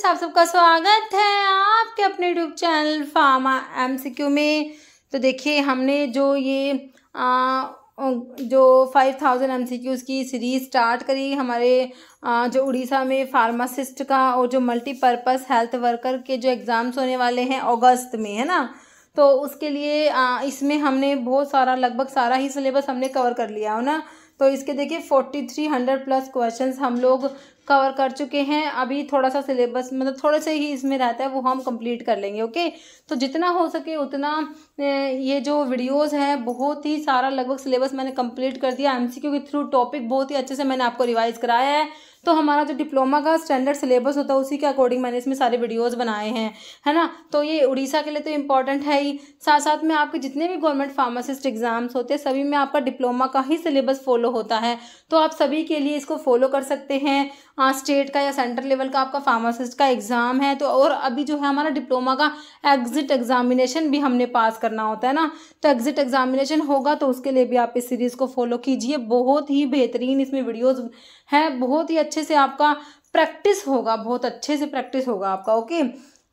friends आप सबका स्वागत है आपके अपने यूट्यूब चैनल फार्मा एमसीक्यू में तो देखिए हमने जो ये आ, जो five thousand M C Qs की सीरीज़ स्टार्ट करी हमारे जो उड़ीसा में फार्मासिस्ट का और जो मल्टीपर्पज़ हेल्थ वर्कर के जो एग्ज़ाम्स होने वाले हैं अगस्त में है ना तो उसके लिए इसमें हमने बहुत सारा लगभग सारा ही सिलेबस हमने कवर कर लिया हो ना तो इसके देखिए forty three hundred plus question हम लोग कवर कर चुके हैं अभी थोड़ा सा सिलेबस मतलब थोड़े से ही इसमें रहता है वो हम कंप्लीट कर लेंगे ओके तो जितना हो सके उतना ये जो वीडियोस हैं बहुत ही सारा लगभग सिलेबस मैंने कंप्लीट कर दिया एमसीक्यू के थ्रू टॉपिक बहुत ही अच्छे से मैंने आपको रिवाइज कराया है तो हमारा जो डिप्लोमा का स्टैंडर्ड सिलेबस होता है उसी के अकॉर्डिंग मैंने इसमें सारे वीडियोस बनाए हैं है ना तो ये उड़ीसा के लिए तो इम्पॉर्टेंट है ही साथ साथ में आपके जितने भी गवर्नमेंट फार्मासिस्ट एग्जाम्स होते हैं सभी में आपका डिप्लोमा का ही सिलेबस फॉलो होता है तो आप सभी के लिए इसको फॉलो कर सकते हैं स्टेट का या सेंट्रल लेवल का आपका फार्मासिस्ट का एग्ज़ाम है तो और अभी जो है हमारा डिप्लोमा का एग्ज़िट एग्जामिनेशन भी हमने पास करना होता है ना तो एग्ज़िट एग्जामिनेशन होगा तो उसके लिए भी आप इस सीरीज़ को फॉलो कीजिए बहुत ही बेहतरीन इसमें वीडियोज़ हैं बहुत ही अच्छे से आपका प्रैक्टिस होगा बहुत अच्छे से प्रैक्टिस होगा आपका ओके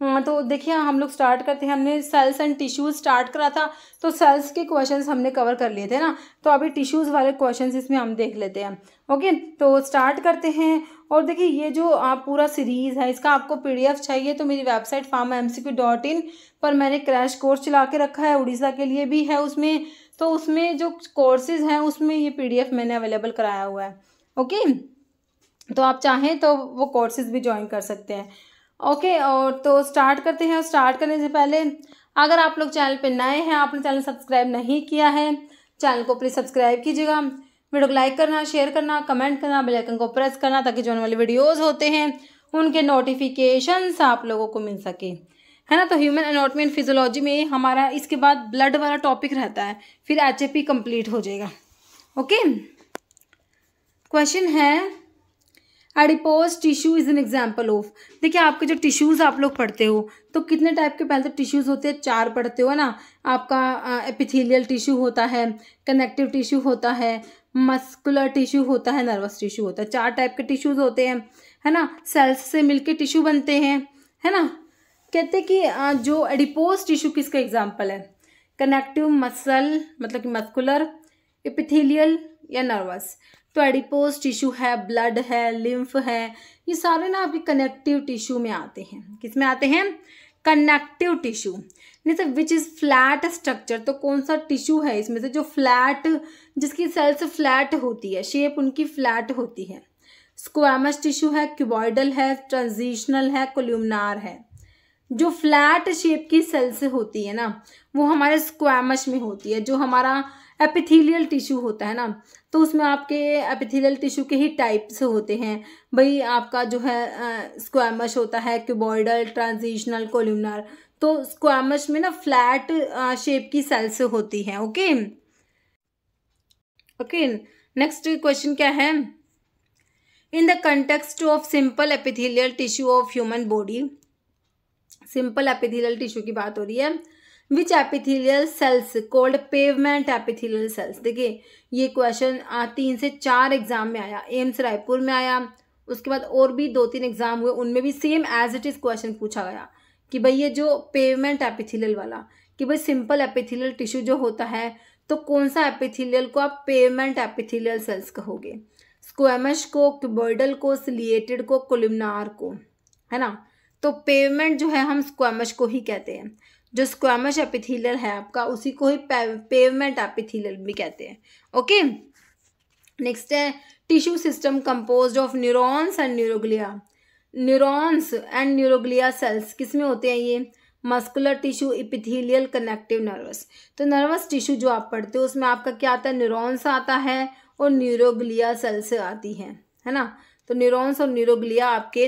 हम्म, तो देखिए हम लोग स्टार्ट करते हैं हमने सेल्स एंड टिश्यूज़ स्टार्ट करा था तो सेल्स के क्वेश्चंस हमने कवर कर लिए थे ना तो अभी टिश्यूज़ वाले क्वेश्चंस इसमें हम देख लेते हैं ओके तो स्टार्ट करते हैं और देखिए ये जो आप पूरा सीरीज़ है इसका आपको पीडीएफ चाहिए तो मेरी वेबसाइट फार्म एम पर मैंने क्रैश कोर्स चला के रखा है उड़ीसा के लिए भी है उसमें तो उसमें जो कोर्सेज़ हैं उसमें ये पी मैंने अवेलेबल कराया हुआ है ओके तो आप चाहें तो वो कोर्सेज भी ज्वाइन कर सकते हैं ओके और तो स्टार्ट करते हैं और स्टार्ट करने से पहले अगर आप लोग चैनल पर नए हैं आपने चैनल सब्सक्राइब नहीं किया है चैनल को प्लीज़ सब्सक्राइब कीजिएगा वीडियो को लाइक करना शेयर करना कमेंट करना बेल आइकन को प्रेस करना ताकि जो आने वाले वीडियोस होते हैं उनके नोटिफिकेशंस आप लोगों को मिल सके है ना तो ह्यूमन एनाटॉमी एंड फिजोलॉजी में हमारा इसके बाद ब्लड वाला टॉपिक रहता है फिर एच कंप्लीट हो जाएगा ओके क्वेश्चन है adipose tissue is an example of देखिए आपके जो टिश्यूज़ आप लोग पढ़ते हो तो कितने टाइप के पहले तो टिश्यूज़ होते हैं चार पढ़ते हो ना आपका एपिथेलियल टिश्यू होता है कनेक्टिव टिश्यू होता है मस्कुलर टिश्यू होता है नर्वस टिश्यू होता है चार टाइप के टिश्यूज़ होते हैं है ना सेल्स से मिलके टिश्यू बनते हैं है ना कहते कि जो एडिपोज टिश्यू किसका एग्जाम्पल है कनेक्टिव मसल मतलब कि मस्कुलर एपिथेलियल या नर्वस तो एडिपोज टिश्यू है ब्लड है लिम्फ है ये सारे ना आपके कनेक्टिव टिश्यू में आते हैं किस में आते हैं कनेक्टिव टिश्यू नहीं sir which is flat structure तो कौन सा टिश्यू है इसमें से जो फ्लैट जिसकी सेल्स फ्लैट होती है शेप उनकी फ्लैट होती है स्क्वामस टिश्यू है क्यूबॉइडल है ट्रांजिशनल है कोल्यूमनार है जो फ्लैट शेप की सेल्स होती है ना वो हमारे स्क्वामस में होती है जो हमारा एपिथीलियल टिश्यू होता है ना तो उसमें आपके एपिथिलियल टिश्यू के ही टाइप्स होते हैं भाई आपका जो है स्क्वामश होता है क्यूबॉइडल ट्रांजिशनल कोल्यूनर तो स्क्वामश में ना फ्लैट शेप की सेल्स होती हैं ओके ओके नेक्स्ट क्वेश्चन क्या है in the context of simple epithelial tissue of human body simple epithelial tissue की बात हो रही है which epithelial cells called pavement epithelial cells देखिए ये क्वेश्चन तीन से चार एग्जाम में आया एम्स रायपुर में आया उसके बाद और भी दो तीन एग्जाम हुए उनमें भी same as it is question पूछा गया कि भाई ये जो पेवमेंट एपिथिलियल वाला कि भाई सिंपल एपिथेलियल टिश्यू जो होता है तो कौन सा एपिथीलियल को आप पेवमेंट एपिथिलियल सेल्स कहोगे स्क्वेमश को क्यूबोइडल को सिलिएटेड को कोलिमनार को है ना तो पेवमेंट जो है हम स्क्वेमश को ही कहते हैं जो स्क्वामश एपिथीलियल है आपका उसी को ही पेवमेंट एपिथीलियल भी कहते हैं ओके नेक्स्ट है tissue system composed of neurons and neuroglia neurons and neuroglia cells किस में होते हैं ये muscular tissue epithelial connective nervous तो नर्वस टिश्यू जो आप पढ़ते हो उसमें आपका क्या आता है न्यूरोन्स आता है और न्यूरोग्लिया सेल्स आती हैं है ना तो न्यूरॉन्स और न्यूरोग्लिया आपके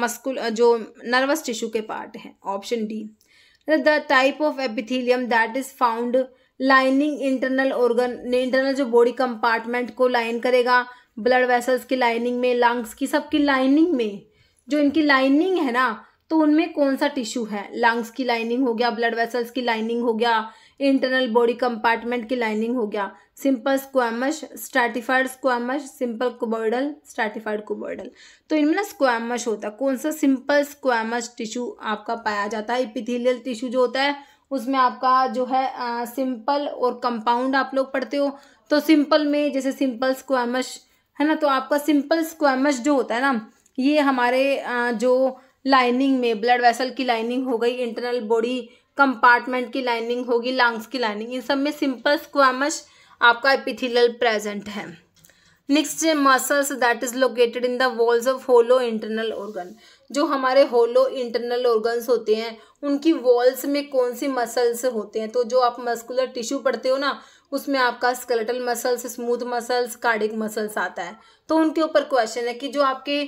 मस्कुल जो नर्वस टिश्यू के पार्ट हैं option D the type of epithelium that is found lining internal organ internal जो बॉडी कंपार्टमेंट को लाइन करेगा ब्लड वेसल्स की लाइनिंग में लंग्स की सबकी लाइनिंग में जो इनकी लाइनिंग है ना तो उनमें कौन सा टिश्यू है लंग्स की लाइनिंग हो गया ब्लड वेसल्स की लाइनिंग हो गया इंटरनल बॉडी कंपार्टमेंट की लाइनिंग हो गया simple squamous stratified squamous simple cuboidal stratified cuboidal तो इनमें ना स्क्वामश होता है कौन सा सिंपल स्क्वामश टिश्यू आपका पाया जाता है इपिथीलियल टिश्यू जो होता है उसमें आपका जो है आ, सिंपल और कंपाउंड आप लोग पढ़ते हो तो सिंपल में जैसे सिंपल स्क्वामश है ना तो आपका सिंपल स्क्वामश जो होता है ना ये हमारे आ, जो लाइनिंग में ब्लड वेसल की लाइनिंग हो गई इंटरनल बॉडी कंपार्टमेंट की लाइनिंग होगी लंग्स की लाइनिंग इन सब में सिंपल स्क्वामस आपका एपिथिलल प्रेजेंट है next muscles that is located in the walls of hollow internal organ जो हमारे होलो इंटरनल ऑर्गन्स होते हैं उनकी वॉल्स में कौन सी मसल्स होते हैं तो जो आप मस्कुलर टिश्यू पढ़ते हो ना उसमें आपका skeletal muscles smooth muscles cardiac muscles आता है तो उनके ऊपर क्वेश्चन है कि जो आपके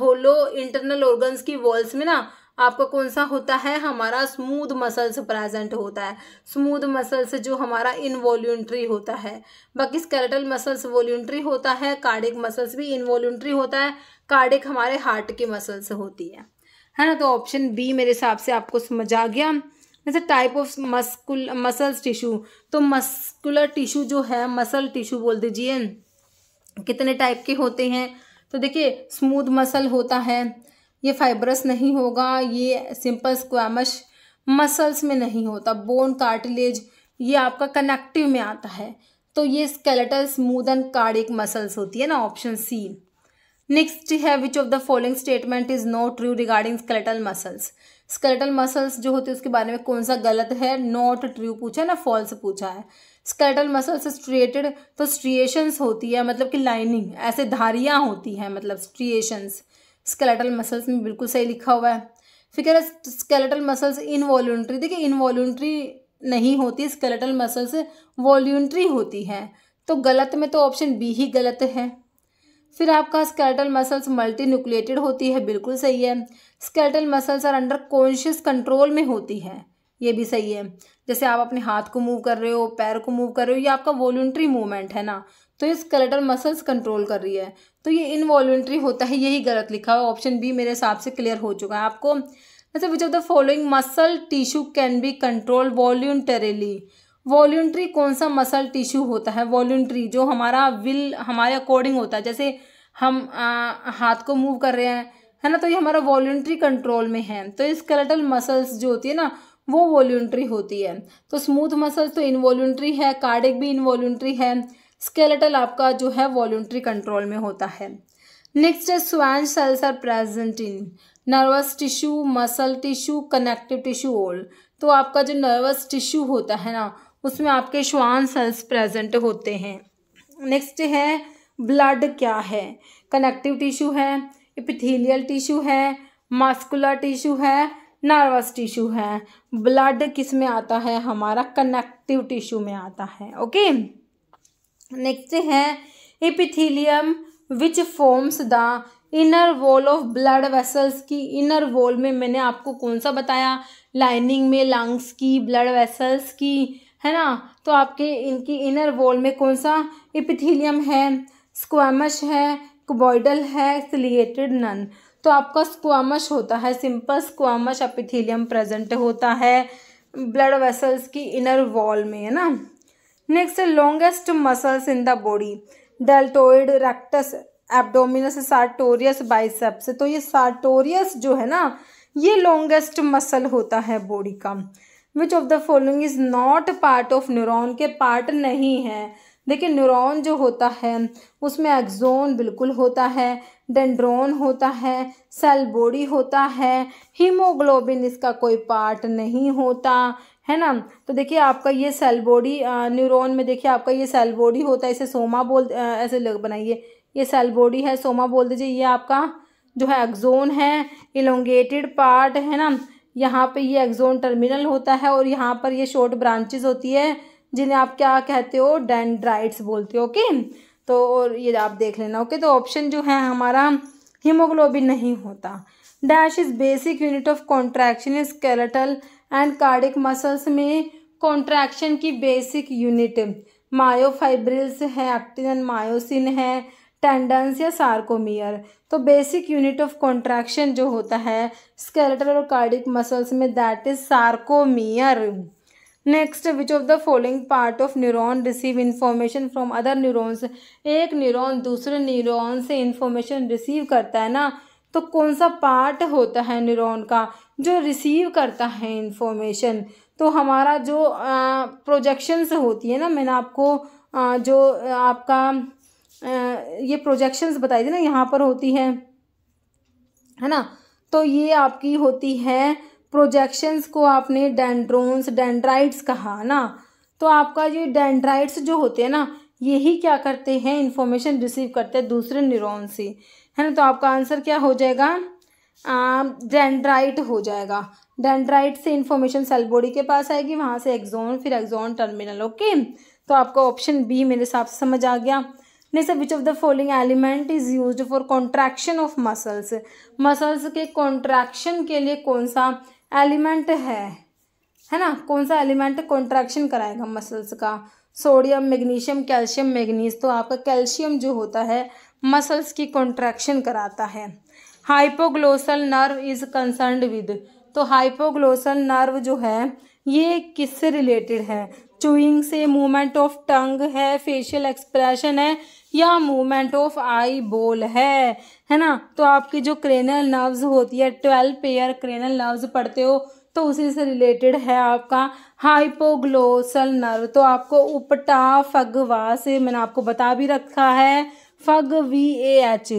होलो इंटरनल ऑर्गन्स की वॉल्स में ना आपका कौन सा होता है हमारा स्मूथ मसल्स प्रेजेंट होता है स्मूथ मसल्स जो हमारा इनवॉल्यूंट्री होता है बाकी स्केलेटल मसल्स वॉल्यूंट्री होता है कार्डिक मसल्स भी इनवॉल्यूंट्री होता है कार्डिक हमारे हार्ट की मसल्स होती है है ना तो ऑप्शन बी मेरे हिसाब से आपको समझ आ गया जैसे type of muscle muscles tissue तो मस्कुलर टिश्यू जो है मसल टिश्यू बोल दीजिए कितने टाइप के होते हैं तो देखिए स्मूथ मसल होता है ये फाइबरस नहीं होगा ये सिंपल स्क्वामश मसल्स में नहीं होता बोन कार्टिलेज ये आपका कनेक्टिव में आता है तो ये skeletal smooth and cardiac muscles होती है ना ऑप्शन सी नेक्स्ट है which of the following statement is not true regarding skeletal muscles skeletal muscles जो होते हैं उसके बारे में कौन सा गलत है नॉट ट्रू पूछा है ना फॉल्स पूछा है स्केलेटल मसल्स स्ट्रिएटेड तो स्ट्रिएशंस होती है मतलब कि लाइनिंग ऐसे धारियाँ होती हैं मतलब स्ट्रिएशंस स्केलेटल मसल्स में बिल्कुल सही लिखा हुआ है फिगर स्केलेटल मसल्स इनवॉल्यूंट्री देखिए इनवॉल्यूंट्री नहीं होती स्केलेटल मसल्स वॉल्यूंट्री होती हैं तो गलत में तो ऑप्शन बी ही गलत है फिर आपका स्केलेटल मसल्स मल्टी न्यूक्लिएटेड होती है बिल्कुल सही है skeletal muscles are under conscious control में होती है ये भी सही है जैसे आप अपने हाथ को मूव कर रहे हो पैर को मूव कर रहे हो ये आपका वॉल्यूंट्री मूवमेंट है ना तो ये स्केलेटल मसल्स कंट्रोल कर रही है तो ये इनवॉल्ट्री होता है यही गलत लिखा हुआ ऑप्शन बी मेरे हिसाब से क्लियर हो चुका है आपको जैसे which of the following muscle tissue can be control voluntarily voluntary कौन सा मसल टिश्यू होता है वॉल्यूंट्री जो हमारा विल हमारे अकॉर्डिंग होता है जैसे हम आ, हाथ को मूव कर रहे हैं है ना तो ये हमारा वॉल्यूंट्री कंट्रोल में है तो स्केलेटल मसल्स जो होती है ना वो वॉल्यूंट्री होती है तो स्मूथ मसल्स तो इनवॉल्यूंट्री है कार्डिक भी इनवॉल्यूंट्री है स्केलेटल आपका जो है वॉल्ट्री कंट्रोल में होता है नेक्स्ट है Schwann cells are present in nervous tissue muscle tissue connective tissue all तो आपका जो नर्वस टिश्यू होता है ना उसमें आपके श्वान सेल्स प्रेजेंट होते हैं नेक्स्ट है ब्लड क्या है कनेक्टिव टिश्यू है इपिथीलियल टिश्यू है मास्कुलर टिश्यू है नर्वस टिश्यू है ब्लड किस में आता है हमारा कनेक्टिव टिश्यू में आता है ओके नेक्स्ट है epithelium which forms the inner wall of blood vessels की इनर वॉल में मैंने आपको कौन सा बताया लाइनिंग में लंग्स की ब्लड वेसल्स की है ना तो आपके इनकी इनर वॉल में कौन सा एपिथीलियम है स्क्वामश है कोबॉइडल है सिलिएटेड नन तो आपका स्क्वामश होता है सिंपल स्क्वामश एपिथीलियम प्रेजेंट होता है ब्लड वेसल्स की इनर वॉल में है ना next longest muscles in the body deltoid rectus abdominus, sartorius biceps तो ये सार्टोरियस जो है ना ये लॉन्गेस्ट मसल होता है बॉडी का which of the following is not part of neuron के पार्ट नहीं है देखिए न्यूरॉन जो होता है उसमें एक्जोन बिल्कुल होता है डेंड्रोन होता है सेल बॉडी होता है हीमोग्लोबिन इसका कोई पार्ट नहीं होता है ना तो देखिए आपका ये सेल बॉडी न्यूरॉन में देखिए आपका ये सेल बॉडी होता है इसे सोमा बोल ऐसे लग बनाइए ये सेल बॉडी है सोमा बोल दीजिए ये आपका जो है एक्जोन है इलोंगेटेड पार्ट है ना यहाँ पे ये एक्जोन टर्मिनल होता है और यहाँ पर ये शॉर्ट ब्रांचेस होती है जिन्हें आप क्या कहते हो डेंड्राइट्स बोलते हो ओके तो और ये आप देख लेना ओके तो ऑप्शन जो है हमारा हीमोग्लोबिन नहीं होता dash is basic unit of contraction is skeletal and cardiac muscles में कॉन्ट्रैक्शन की बेसिक यूनिट मायोफाइब्रिल्स हैं एक्टिन मायोसिन है टेंडेंस या सार्कोमियर तो बेसिक यूनिट ऑफ कॉन्ट्रैक्शन जो होता है स्केलेटल और कार्डिक मसल्स में that is sarcomere next which of the following part of neuron receive information from other neurons एक न्यूरॉन दूसरे न्यूरॉन से इन्फॉर्मेशन रिसीव करता है ना तो कौन सा पार्ट होता है न्यूरॉन का जो रिसीव करता है इन्फॉर्मेशन तो हमारा जो प्रोजेक्शंस होती है ना मैंने आपको आ, जो आपका आ, ये प्रोजेक्शंस बताई थी ना यहाँ पर होती है है ना तो ये आपकी होती है प्रोजेक्शंस को आपने डेंड्रोन्स डेंड्राइट्स कहा ना तो आपका ये डेंड्राइट्स जो होते हैं ना यही क्या करते हैं इन्फॉर्मेशन रिसीव करते हैं दूसरे न्यूरोन से है ना तो आपका आंसर क्या हो जाएगा डेंड्राइट हो जाएगा डेंड्राइट से इन्फॉर्मेशन सेल बॉडी के पास आएगी वहाँ से एक्जोन फिर एक्जोन टर्मिनल ओके तो आपको ऑप्शन बी मेरे हिसाब से समझ आ गया नहीं sir which of the following element is use for contraction of muscles muscles के कॉन्ट्रैक्शन के लिए कौन सा एलिमेंट है है ना कौन सा एलिमेंट कॉन्ट्रैक्शन कराएगा मसल्स का सोडियम मैग्नीशियम कैल्शियम मैग्नीज तो आपका कैल्शियम जो होता है मसल्स की कॉन्ट्रैक्शन कराता है hypoglossal nerve is concern with तो हाइपोग्लोसल नर्व जो है ये किससे रिलेटेड है चुइंग से मूवमेंट ऑफ टंग है फेशियल एक्सप्रेशन है या मूवमेंट ऑफ आई बोल है है ना तो आपकी जो क्रेनल नर्व्स होती है ट्वेल्व पेयर क्रेनल नर्व्स पढ़ते हो तो उसी से रिलेटेड है आपका हाइपोग्लोसल नर्व तो आपको उपटा फगवा से मैंने आपको बता भी रखा है फग वी ए एच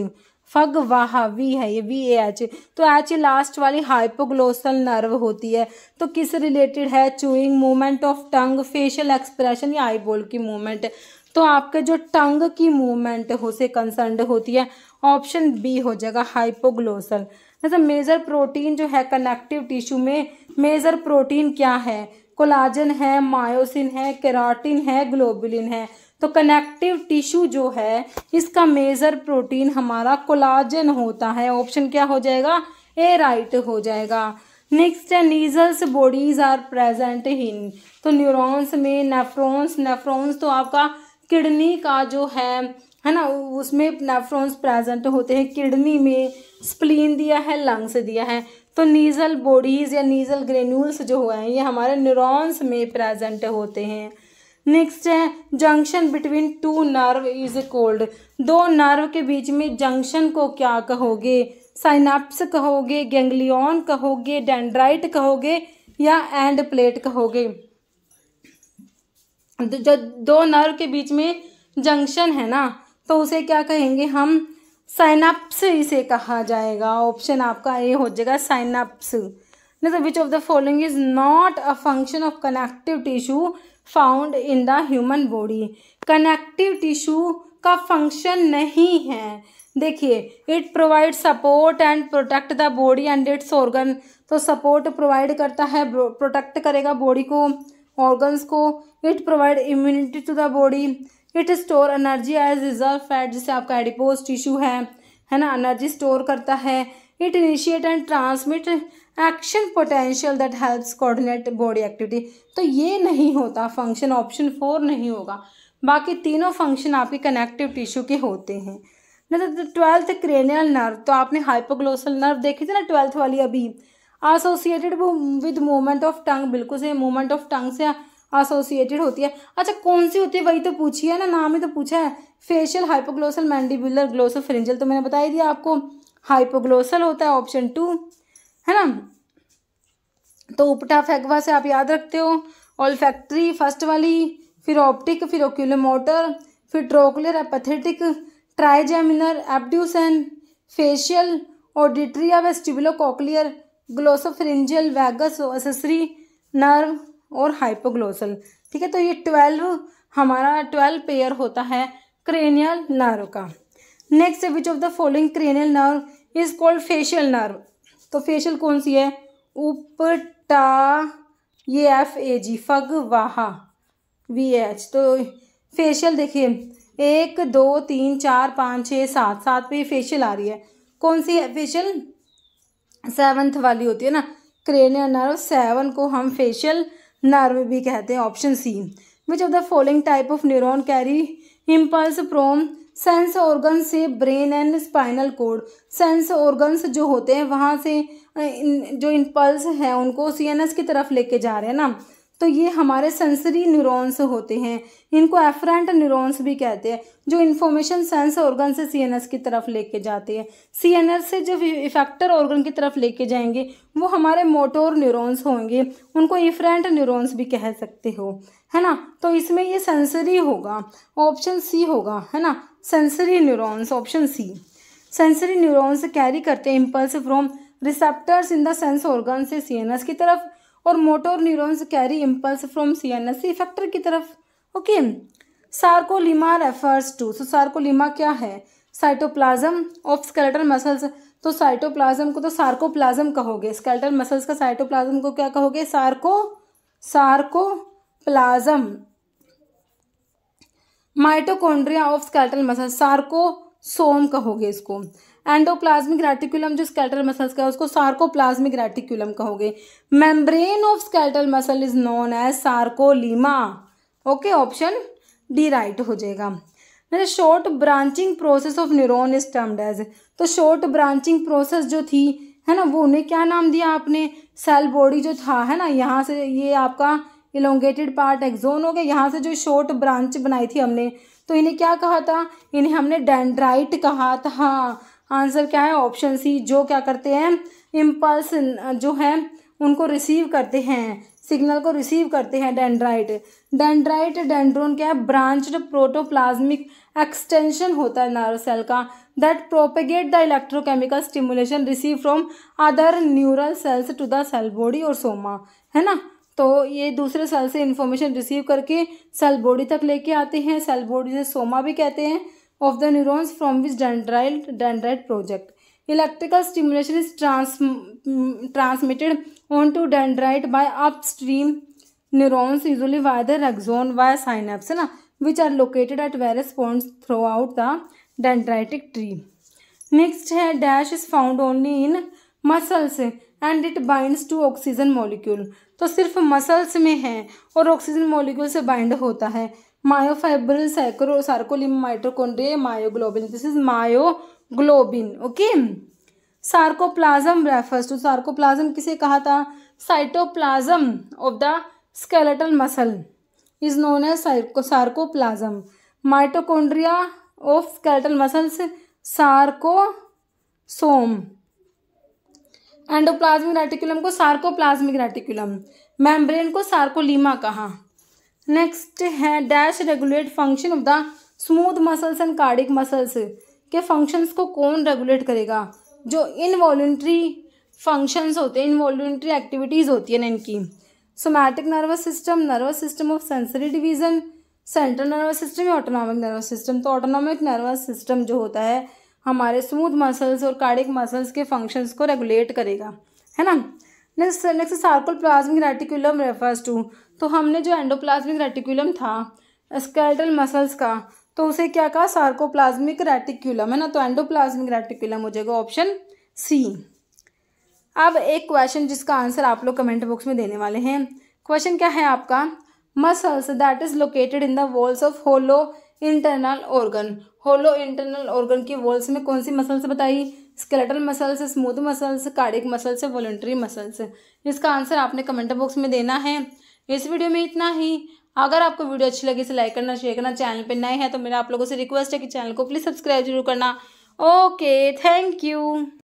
फग वाह वी है ये वी ए एच तो एच लास्ट वाली हाइपोग्लोसल नर्व होती है तो किस रिलेटेड है chewing movement of tongue facial expression या आईबोल की मूवमेंट तो आपके जो टंग की मूवमेंट हो से कंसर्न होती है ऑप्शन बी हो जाएगा हाइपोग्लोसल मतलब मेजर प्रोटीन जो है कनेक्टिव टिश्यू में मेजर प्रोटीन क्या है कोलाजन है मायोसिन है केराटिन है ग्लोबुलिन है तो कनेक्टिव टिश्यू जो है इसका मेजर प्रोटीन हमारा कोलाजन होता है ऑप्शन क्या हो जाएगा ए राइट हो जाएगा नेक्स्ट है Nissl's bodies are present in तो न्यूरॉन्स में नेफ्रॉन्स नेफ्रॉन्स तो आपका किडनी का जो है है ना उसमें नेफ्रॉन्स प्रेजेंट होते हैं किडनी में स्प्लीन दिया है लंग्स दिया है तो नीजल बॉडीज़ या नीजल ग्रेन्यूल्स जो हुए हैं ये हमारे न्यूरॉन्स में प्रेजेंट होते हैं नेक्स्ट है junction between two nerve is called दो नर्व के बीच में जंक्शन को क्या कहोगे साइनाप्स कहोगे गेंगलियन कहोगे डेंड्राइट कहोगे या एंड प्लेट कहोगे जो तो दो नर्व के बीच में जंक्शन है ना तो उसे क्या कहेंगे हम साइनाप्स इसे कहा जाएगा ऑप्शन आपका ए हो जाएगा साइनाप्स नहीं तो which of the following is not a function of connective tissue found in the human body connective tissue का फंक्शन नहीं है देखिए it provide support and protect the body and its organ तो सपोर्ट प्रोवाइड करता है protect करेगा body को organs को it provide immunity to the body it store energy as reserve fat जिसे आपका एडिपोज टिश्यू है है ना एनर्जी स्टोर करता है it initiate and transmit action potential that helps coordinate body activity तो ये नहीं होता फंक्शन ऑप्शन फोर नहीं होगा बाकी तीनों फंक्शन आपके कनेक्टिव टिश्यू के होते हैं ना ट्वेल्थ क्रेनियल नर्व तो आपने हाइपोग्लोसल नर्व देखी थी ना ट्वेल्थ वाली अभी associated with movement of tongue बिल्कुल से मूवमेंट ऑफ टंग से एसोसिएटेड होती है अच्छा कौन सी होती है वही तो पूछी है ना नाम ही तो पूछा है facial hypoglossal mandibular glossal pharyngeal तो मैंने बताई दिया आपको हाइपोग्लोसल होता है ऑप्शन टू है ना तो उपटा फेगवा से आप याद रखते हो ऑल फैक्ट्री फर्स्ट वाली फिर ऑप्टिक फिर ओक्यूलोमोटर फिर trochlear pathetic trigeminal abducens facial auditory vestibulo cochlear glossopharyngeal vagus accessory nerve और हाइपोग्लोसल ठीक है तो ये ट्वेल्व हमारा ट्वेल्व पेयर होता है क्रेनियल नर्व का next which of the following cranial nerve is called facial nerve तो फेशियल कौन सी है उपटा ये एफ ए जी फग वाहा वी एच तो फेशियल देखिए एक दो तीन चार पाँच छः सात सात पे फेशियल आ रही है कौन सी है फेशियल सेवन्थ वाली होती है ना क्रेनियल नर्व सेवन को हम फेशियल नर्व भी कहते हैं option C which of the following type of neuron carry impulse from sense organ से brain and spinal cord sense organs जो होते हैं वहाँ से जो इंपल्स हैं उनको सीएनएस की तरफ लेके जा रहे हैं ना तो ये हमारे सेंसरी न्यूरॉन्स होते हैं इनको एफरेंट न्यूरॉन्स भी कहते हैं जो इन्फॉर्मेशन सेंस ऑर्गन से सीएनएस की तरफ लेके जाते हैं सीएनएस से जब इफेक्टर ऑर्गन की तरफ लेके जाएंगे वो हमारे मोटोर न्यूरॉन्स होंगे उनको इफरेंट न्यूरॉन्स भी कह सकते हो है ना तो इसमें ये सेंसरी होगा ऑप्शन सी होगा है ना sensory neurons option C sensory neurons carry करते हैं impulse from receptors in the sense organ से सी की तरफ और motor neurons carry impulse from C N S effector की तरफ okay sarcolemma refers to so sarcolemma क्या है साइटोप्लाज्म ऑफ स्केलेटल मसल्स तो साइटोप्लाज्म को तो सार्कोप्लाज्म कहोगे स्केलेटल मसल्स का साइटोप्लाज्म को क्या कहोगे sarco sarcoplasm mitochondria of skeletal muscle सोम कहोगे इसको एंडोप्लाज्मिक रेटिकुलम जो स्केल्टल मसल्स का है उसको सार्कोप्लाज्मिक रेटिकुलम कहोगे membrane of skeletal muscle is known as sarcolemma okay option D right हो जाएगा short branching process of neuron is termed as तो शॉर्ट ब्रांचिंग प्रोसेस जो थी है ना वो उन्हें क्या नाम दिया आपने सेल बॉडी जो था है ना यहाँ से ये आपका इलोंगेटेड पार्ट एक्जोन हो गया यहाँ से जो शॉर्ट ब्रांच बनाई थी हमने तो इन्हें क्या कहा था इन्हें हमने डेंड्राइट कहा था आंसर क्या है ऑप्शन सी जो क्या करते हैं इम्पल्स जो है उनको रिसीव करते हैं सिग्नल को रिसीव करते हैं डेंड्राइट डेंड्राइट डेंड्रोन क्या है ब्रांचड प्रोटोप्लाज्मिक एक्सटेंशन होता है नारो सेल का that propagate the electrochemical stimulation receive from other neural cells to the cell body और सोमा है ना तो ये दूसरे सेल से इन्फॉर्मेशन रिसीव करके सेल बॉडी तक लेके आते हैं सेल बॉडी से सोमा भी कहते हैं of the neurons from which dendrite dendrite project electrical stimulation is trans, transmitted onto dendrite by upstream neurons usually via the axon via synapse na which are located at various points throughout the dendritic tree next है dash is found only in muscles and it binds to oxygen molecule तो सिर्फ muscles में है और oxygen molecule से bind होता है myofibril सैक्रो sarcolemma mitochondria myoglobin this is myoglobin okay sarcoplasm refers to sarcoplasm किसे कहा था cytoplasm of the skeletal muscle is known as sarco sarcoplasm mitochondria of skeletal muscles sarcosome endoplasmic reticulum को sarcoplasmic reticulum membrane को sarcolemma कहा next है dash regulate function of the smooth muscles and cardiac muscles के functions को कौन regulate करेगा जो involuntary functions होते हैं इनवॉल्ट्री एक्टिविटीज़ होती हैं इनकी somatic nervous system nervous system of sensory division central nervous system या ऑटोनॉमिक नर्वस सिस्टम तो ऑटोनॉमिक नर्वस सिस्टम जो होता है हमारे स्मूथ मसल्स और कार्डिक मसल्स के फंक्शंस को रेगुलेट करेगा है ना next next sarcoplasmic reticulum refers to तो हमने जो एंडोप्लाज्मिक रेटिकुलम था स्केलेटल मसल्स का तो उसे क्या कहा सार्कोप्लाज्मिक रेटिकुलम है ना तो एंडोप्लाज्मिक रेटिकुलम हो जाएगा ऑप्शन सी अब एक क्वेश्चन जिसका आंसर आप लोग कमेंट बॉक्स में देने वाले हैं क्वेश्चन क्या है आपका muscles that is located in the walls of hollow internal organ hollow internal organ की वॉल्स में कौन सी मसल्स बताई skeletal muscles smooth muscles cardiac muscles voluntary muscles इसका आंसर आपने कमेंट बॉक्स में देना है इस वीडियो में इतना ही अगर आपको वीडियो अच्छी लगी इसे लाइक करना शेयर करना चैनल पर नए हैं तो मेरा आप लोगों से रिक्वेस्ट है कि चैनल को प्लीज़ सब्सक्राइब जरूर करना ओके थैंक यू